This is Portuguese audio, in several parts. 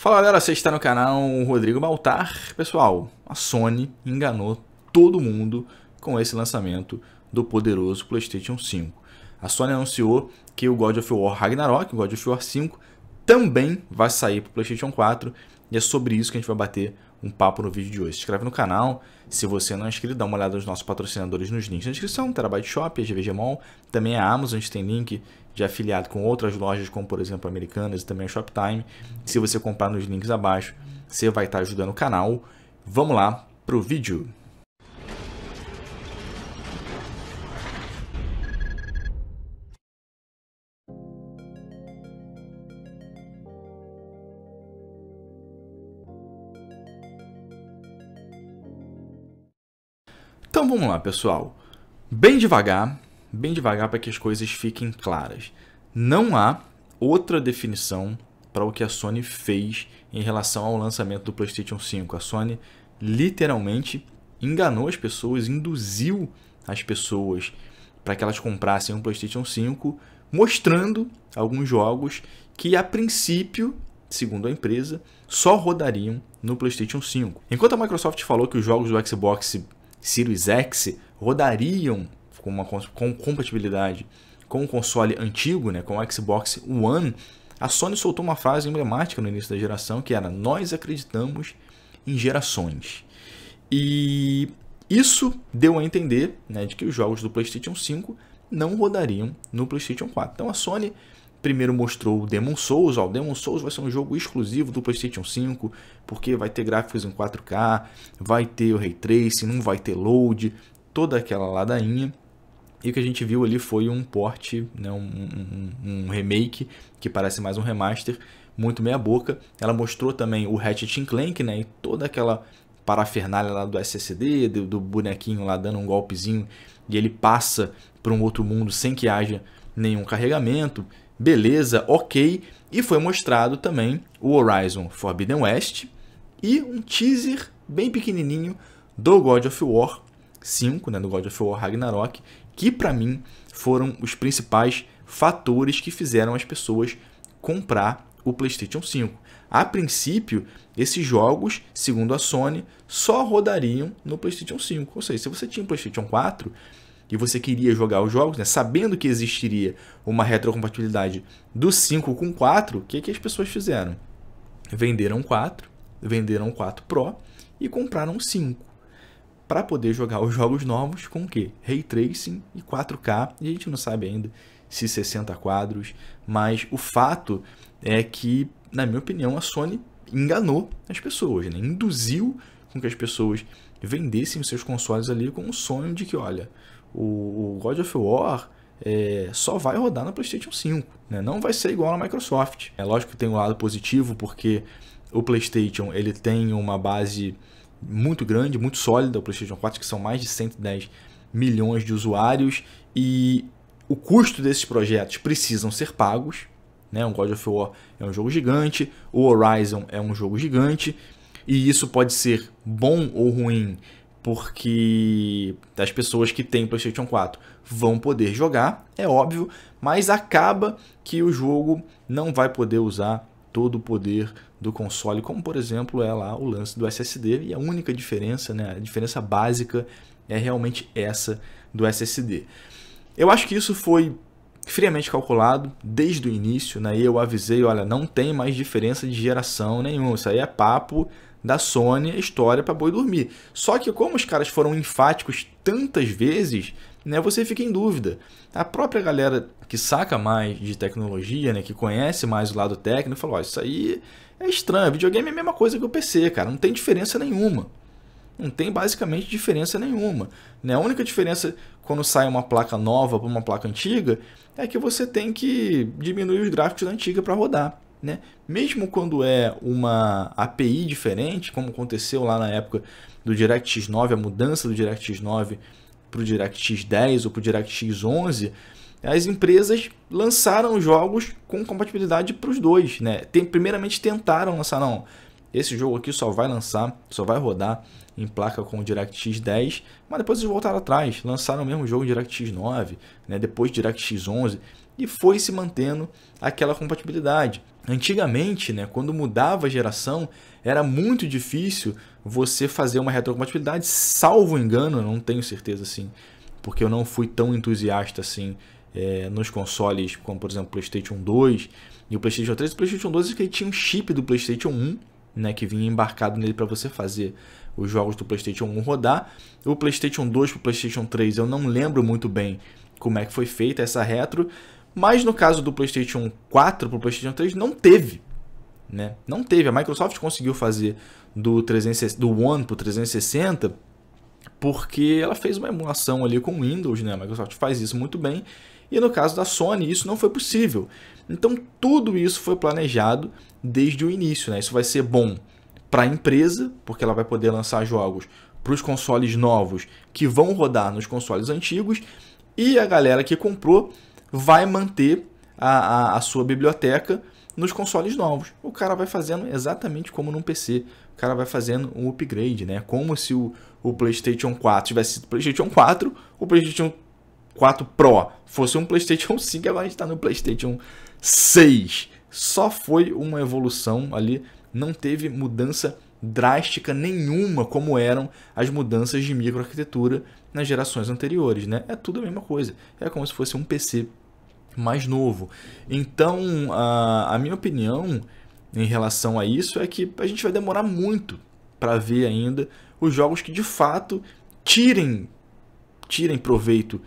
Fala galera, você está no canal Rodrigo Baltar. Pessoal, a Sony enganou todo mundo com esse lançamento do poderoso PlayStation 5. A Sony anunciou que o God of War Ragnarok, o God of War 5, também vai sair para o PlayStation 4 e é sobre isso que a gente vai bater um papo no vídeo de hoje. Se inscreve no canal. Se você não é inscrito, dá uma olhada nos nossos patrocinadores nos links na descrição. Terabyte Shop, a Mall, também é a Amazon, a gente tem link de afiliado com outras lojas, como por exemplo Americanas e também a Shoptime. Se você comprar nos links abaixo, você vai estar ajudando o canal. Vamos lá pro vídeo. Então vamos lá, pessoal. Bem devagar, bem devagar para que as coisas fiquem claras. Não há outra definição para o que a Sony fez em relação ao lançamento do PlayStation 5. A Sony literalmente enganou as pessoas, induziu as pessoas para que elas comprassem um PlayStation 5, mostrando alguns jogos que a princípio, segundo a empresa, só rodariam no PlayStation 5. Enquanto a Microsoft falou que os jogos do Xbox Series X rodariam com, uma, com compatibilidade com o console antigo, né, com o Xbox One, a Sony soltou uma frase emblemática no início da geração que era: Nós acreditamos em gerações. E isso deu a entender né, de que os jogos do PlayStation 5 não rodariam no PlayStation 4. Então a Sony primeiro mostrou o Demon Souls. Ó, o Demon Souls vai ser um jogo exclusivo do PlayStation 5, porque vai ter gráficos em 4K, vai ter o Ray Tracing, não vai ter load, toda aquela ladainha. E o que a gente viu ali foi um porte, né, um, um, um remake, que parece mais um remaster, muito meia boca. Ela mostrou também o Ratchet Clank, né, e toda aquela parafernália lá do SSD, do, do bonequinho lá dando um golpezinho, e ele passa para um outro mundo sem que haja nenhum carregamento beleza, ok. E foi mostrado também o Horizon Forbidden West e um teaser bem pequenininho do God of War 5, né, do God of War Ragnarok, que para mim foram os principais fatores que fizeram as pessoas comprar o PlayStation 5. A princípio, esses jogos, segundo a Sony, só rodariam no PlayStation 5. Ou seja, se você tinha um PlayStation 4, e você queria jogar os jogos, né, sabendo que existiria uma retrocompatibilidade do 5 com 4, o que, que as pessoas fizeram? Venderam 4, venderam 4 Pro e compraram 5 para poder jogar os jogos novos com o que? Ray Tracing e 4K, e a gente não sabe ainda se 60 quadros, mas o fato é que, na minha opinião, a Sony enganou as pessoas, né? induziu com que as pessoas vendessem os seus consoles ali com o sonho de que, olha, o, o God of War é, só vai rodar na PlayStation 5. Né? Não vai ser igual na Microsoft. É lógico que tem um lado positivo, porque o PlayStation ele tem uma base muito grande, muito sólida, o PlayStation 4, que são mais de 110 milhões de usuários, e o custo desses projetos precisam ser pagos. Né? O God of War é um jogo gigante, o Horizon é um jogo gigante, e isso pode ser bom ou ruim porque as pessoas que têm PlayStation 4 vão poder jogar, é óbvio, mas acaba que o jogo não vai poder usar todo o poder do console, como por exemplo é lá o lance do SSD e a única diferença, né, a diferença básica é realmente essa do SSD. Eu acho que isso foi friamente calculado desde o início, né? eu avisei, olha, não tem mais diferença de geração nenhuma. Isso aí é papo da Sony, é história para boi dormir. Só que como os caras foram enfáticos tantas vezes, né, você fica em dúvida. A própria galera que saca mais de tecnologia, né, que conhece mais o lado técnico, falou, oh, isso aí é estranho, videogame é a mesma coisa que o PC, cara, não tem diferença nenhuma não tem basicamente diferença nenhuma. Né? A única diferença quando sai uma placa nova para uma placa antiga é que você tem que diminuir os gráficos da antiga para rodar. Né? Mesmo quando é uma API diferente, como aconteceu lá na época do DirectX 9, a mudança do DirectX 9 para o DirectX 10 ou para o DirectX 11, as empresas lançaram jogos com compatibilidade para os dois. Né? Tem, primeiramente tentaram lançar, não, esse jogo aqui só vai lançar, só vai rodar em placa com DirectX 10, mas depois eles voltaram atrás, lançaram o mesmo jogo DirectX 9, né, depois DirectX 11 e foi se mantendo aquela compatibilidade. Antigamente, né, quando mudava a geração, era muito difícil você fazer uma retrocompatibilidade, salvo engano, não tenho certeza assim, porque eu não fui tão entusiasta assim é, nos consoles, como por exemplo o PlayStation 2 e o PlayStation 3. O PlayStation 2 é que ele tinha um chip do PlayStation 1 né, que vinha embarcado nele para você fazer os jogos do PlayStation 1 rodar. O PlayStation 2 para o PlayStation 3 eu não lembro muito bem como é que foi feita essa retro, mas no caso do PlayStation 4 para o PlayStation 3 não teve, né? Não teve. A Microsoft conseguiu fazer do 360, do One para 360 porque ela fez uma emulação ali com Windows, né? A Microsoft faz isso muito bem. E no caso da Sony, isso não foi possível. Então, tudo isso foi planejado desde o início. Né? Isso vai ser bom para a empresa, porque ela vai poder lançar jogos para os consoles novos que vão rodar nos consoles antigos, e a galera que comprou vai manter a, a, a sua biblioteca nos consoles novos. O cara vai fazendo exatamente como num PC. O cara vai fazendo um upgrade, né? Como se o, o PlayStation 4 tivesse sido PlayStation 4, o PlayStation 4 Pro fosse um PlayStation 5 e agora a gente está no PlayStation 6 só foi uma evolução ali, não teve mudança drástica nenhuma como eram as mudanças de microarquitetura nas gerações anteriores, né? É tudo a mesma coisa. É como se fosse um PC mais novo. Então, a, a minha opinião em relação a isso é que a gente vai demorar muito para ver ainda os jogos que de fato tirem tirem proveito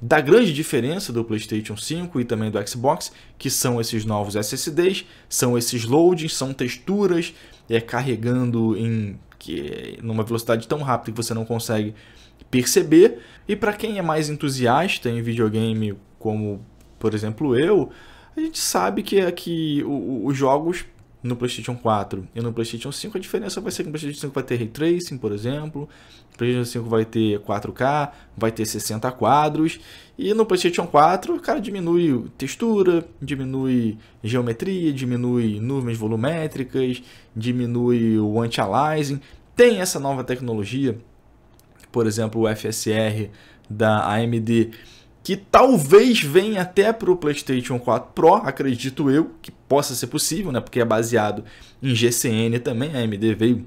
da grande diferença do PlayStation 5 e também do Xbox, que são esses novos SSDs, são esses loadings, são texturas é, carregando em que, numa velocidade tão rápida que você não consegue perceber. E para quem é mais entusiasta em videogame, como por exemplo eu, a gente sabe que, é que os jogos no PlayStation 4 e no PlayStation 5, a diferença vai ser que o PlayStation 5 vai ter ray tracing, por exemplo, no PlayStation 5 vai ter 4K, vai ter 60 quadros, e no PlayStation 4, cara, diminui textura, diminui geometria, diminui nuvens volumétricas, diminui o anti-aliasing, tem essa nova tecnologia, por exemplo, o FSR da AMD que talvez venha até para o PlayStation 4 Pro, acredito eu, que possa ser possível, né? Porque é baseado em GCN também, a AMD veio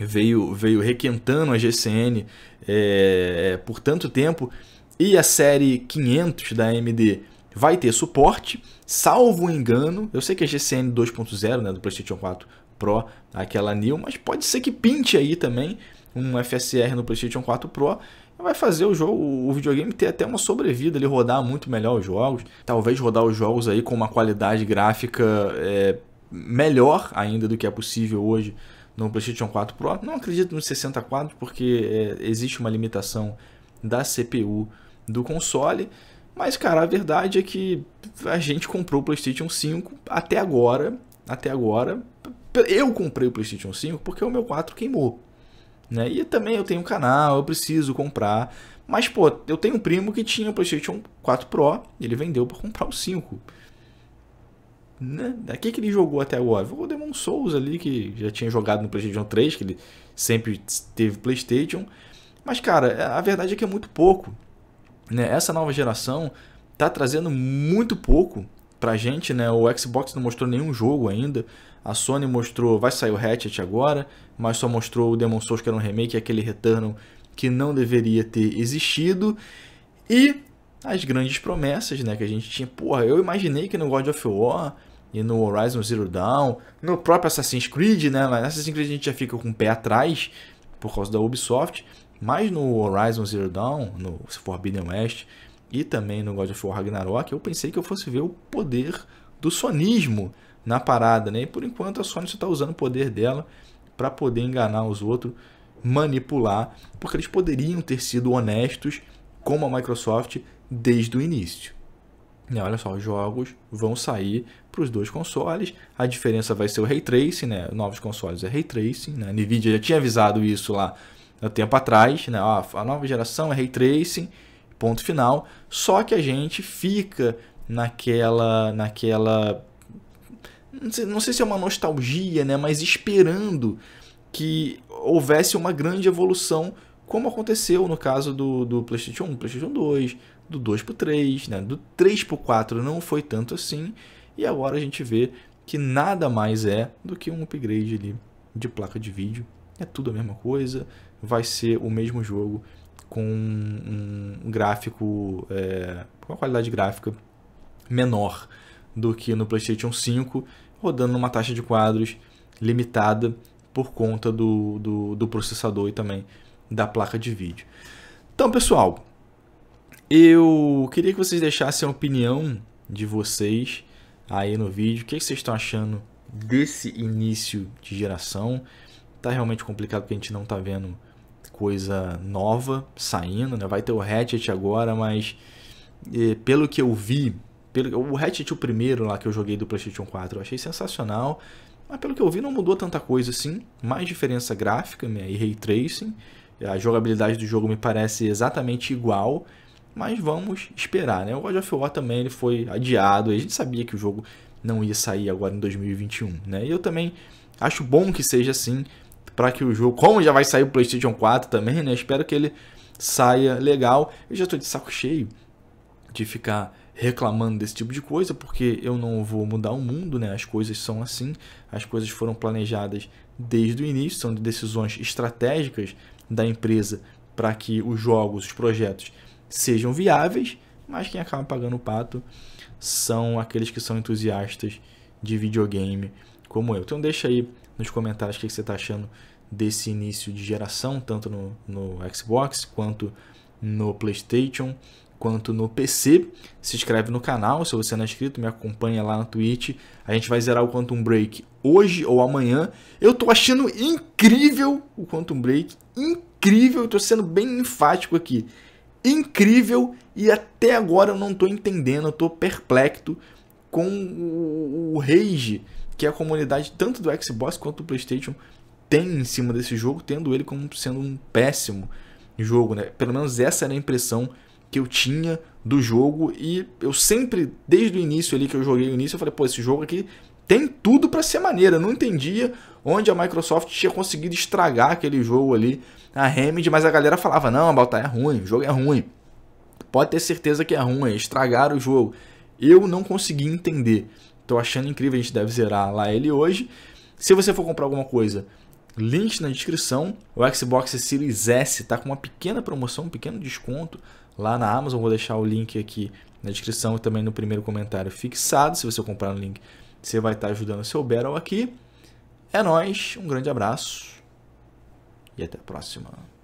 veio veio requentando a GCN é, é, por tanto tempo e a série 500 da AMD vai ter suporte, salvo engano, eu sei que a GCN 2.0, né, do PlayStation 4 Pro, aquela New, mas pode ser que pinte aí também um FSR no PlayStation 4 Pro vai fazer o jogo, o videogame ter até uma sobrevida, ele rodar muito melhor os jogos, talvez rodar os jogos aí com uma qualidade gráfica é, melhor ainda do que é possível hoje no PlayStation 4 Pro. Não acredito no 64 porque é, existe uma limitação da CPU do console. Mas, cara, a verdade é que a gente comprou o PlayStation 5 até agora. Até agora. Eu comprei o PlayStation 5 porque o meu 4 queimou. Né? E também eu tenho um canal, eu preciso comprar. Mas, pô, eu tenho um primo que tinha o PlayStation 4 Pro e ele vendeu para comprar o 5. Né? Daqui que ele jogou até agora? o Demon Souls ali, que já tinha jogado no PlayStation 3, que ele sempre teve PlayStation. Mas, cara, a verdade é que é muito pouco. Né? Essa nova geração tá trazendo muito pouco pra gente, né? O Xbox não mostrou nenhum jogo ainda. A Sony mostrou, vai sair o Hatchet agora, mas só mostrou o Demon Souls que era um remake, aquele Returnal que não deveria ter existido. E as grandes promessas, né, que a gente tinha. Porra, eu imaginei que no God of War e no Horizon Zero Dawn, no próprio Assassin's Creed, né, mas Assassin's Creed a gente já fica com o pé atrás por causa da Ubisoft, mas no Horizon Zero Dawn, no Forbidden West, e também no God of War Ragnarok, eu pensei que eu fosse ver o poder do sonismo na parada, né? E por enquanto a Sony está usando o poder dela para poder enganar os outros, manipular, porque eles poderiam ter sido honestos como a Microsoft desde o início. E olha só, os jogos vão sair para os dois consoles. A diferença vai ser o Ray Tracing, né? Novos consoles é Ray Tracing, né? A Nvidia já tinha avisado isso lá há tempo atrás, né? Ó, a nova geração é Ray Tracing ponto final. Só que a gente fica naquela, naquela, não sei, não sei se é uma nostalgia, né, mas esperando que houvesse uma grande evolução, como aconteceu no caso do, do PlayStation 1, PlayStation 2, do 2 para 3, né? do 3 para 4 não foi tanto assim, e agora a gente vê que nada mais é do que um upgrade ali de placa de vídeo, é tudo a mesma coisa, vai ser o mesmo jogo com um gráfico, é, com uma qualidade gráfica menor do que no PlayStation 5, rodando numa taxa de quadros limitada por conta do, do, do processador e também da placa de vídeo. Então, pessoal, eu queria que vocês deixassem a opinião de vocês aí no vídeo. O que, é que vocês estão achando desse início de geração? Tá realmente complicado porque a gente não tá vendo coisa nova saindo, né? Vai ter o Hatchet agora, mas pelo que eu vi, pelo, o Hatchet o primeiro lá que eu joguei do PlayStation 4, eu achei sensacional, mas pelo que eu vi não mudou tanta coisa assim, mais diferença gráfica, né? E ray tracing, a jogabilidade do jogo me parece exatamente igual, mas vamos esperar, né? O God of War também ele foi adiado, a gente sabia que o jogo não ia sair agora em 2021, né? E eu também acho bom que seja assim, para que o jogo, como já vai sair o PlayStation 4 também, né? Espero que ele saia legal. Eu já estou de saco cheio de ficar reclamando desse tipo de coisa, porque eu não vou mudar o mundo, né? As coisas são assim, as coisas foram planejadas desde o início, são decisões estratégicas da empresa para que os jogos, os projetos sejam viáveis, mas quem acaba pagando o pato são aqueles que são entusiastas de videogame como eu. Então deixa aí nos comentários o que você está achando desse início de geração, tanto no, no Xbox quanto no PlayStation, quanto no PC. Se inscreve no canal se você não é inscrito, me acompanha lá na Twitch. A gente vai zerar o Quantum Break hoje ou amanhã. Eu tô achando incrível o Quantum Break, incrível, estou tô sendo bem enfático aqui. Incrível e até agora eu não tô entendendo, eu tô perplexo com o rage que a comunidade tanto do Xbox quanto do PlayStation tem em cima desse jogo, tendo ele como sendo um péssimo jogo, né? Pelo menos essa era a impressão que eu tinha do jogo e eu sempre desde o início ali que eu joguei o início, eu falei, pô, esse jogo aqui tem tudo para ser maneiro. Eu não entendia onde a Microsoft tinha conseguido estragar aquele jogo ali, a Remedy, mas a galera falava: "Não, Balta, é ruim, o jogo é ruim". Pode ter certeza que é ruim, estragaram o jogo. Eu não consegui entender. Tô achando incrível, a gente deve zerar lá ele hoje. Se você for comprar alguma coisa, link na descrição. O Xbox Series S tá com uma pequena promoção, um pequeno desconto lá na Amazon. Vou deixar o link aqui na descrição e também no primeiro comentário fixado. Se você comprar no link, você vai estar tá ajudando o seu Battle aqui. É nós, um grande abraço e até a próxima.